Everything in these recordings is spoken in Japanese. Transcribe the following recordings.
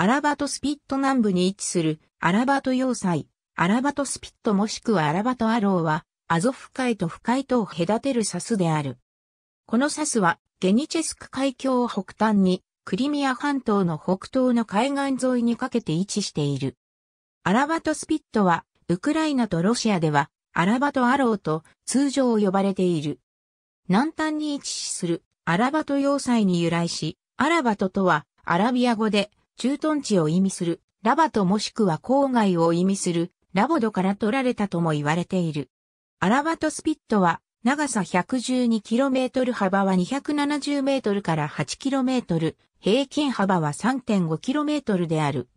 アラバトスピット南部に位置するアラバト要塞、アラバトスピットもしくはアラバトアローは、アゾフ海と深イトを隔てるサスである。このサスは、ゲニチェスク海峡を北端に、クリミア半島の北東の海岸沿いにかけて位置している。アラバトスピットは、ウクライナとロシアでは、アラバトアローと通常呼ばれている。南端に位置するアラバト要塞に由来し、アラバトとはアラビア語で駐屯地を意味する、ラバトもしくは郊外を意味する、ラボドから取られたとも言われている。アラバトスピットは、長さ 112km 幅は 270m から 8km、平均幅は 3.5km である。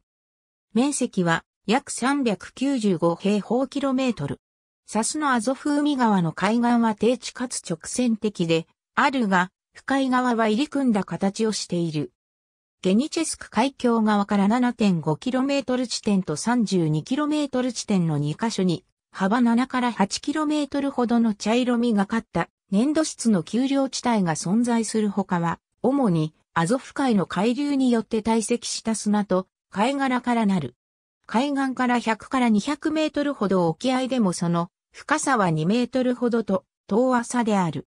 面積は約395平方キロメートル。サスのアゾフ海側の海岸は低地かつ直線的で、あるが、深い側は入り組んだ形をしている。ゲニチェスク海峡側から 7.5km 地点と 32km 地点の2カ所に、幅7から 8km ほどの茶色みがかった粘土質の丘陵地帯が存在するほかは、主にアゾフ海の海流によって堆積した砂と貝殻からなる。海岸から100から200メートルほど沖合でもその深さは2メートルほどと遠浅である。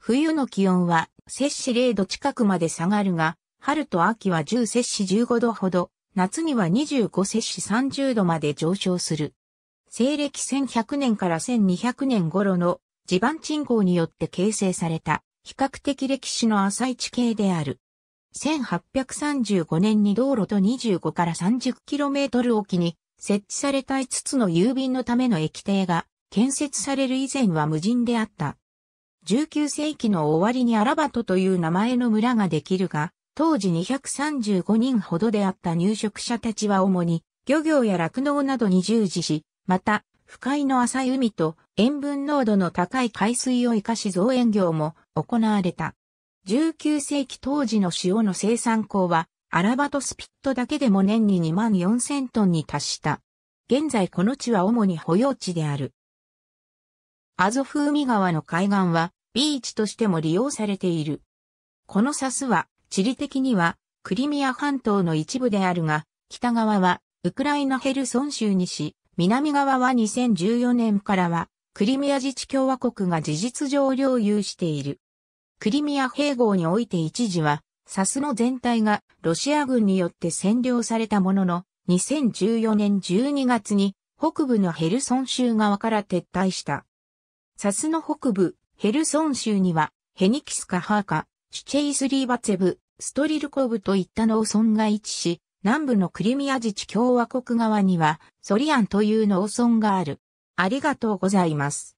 冬の気温は摂氏0度近くまで下がるが、春と秋は10摂氏15度ほど、夏には25摂氏30度まで上昇する。西暦1100年から1200年頃の地盤沈降によって形成された比較的歴史の浅い地形である。1835年に道路と25から 30km ルきに設置された5つの郵便のための駅停が建設される以前は無人であった。19世紀の終わりにアラバトという名前の村ができるが、当時235人ほどであった入植者たちは主に漁業や酪農などに従事し、また、深いの浅い海と塩分濃度の高い海水を生かし造園業も行われた。19世紀当時の塩の生産港は、アラバトスピットだけでも年に2万4000トンに達した。現在この地は主に保養地である。アゾフ海川の海岸は、ビーチとしても利用されている。このサスは、地理的にはクリミア半島の一部であるが、北側はウクライナヘルソン州にし、南側は2014年からはクリミア自治共和国が事実上領有している。クリミア併合において一時は、サスの全体がロシア軍によって占領されたものの、2014年12月に北部のヘルソン州側から撤退した。サスの北部、ヘルソン州には、ヘニキスカハーカ、シュチェイスリーバツェブ、ストリルコブといった農村が位置し、南部のクリミア自治共和国側には、ソリアンという農村がある。ありがとうございます。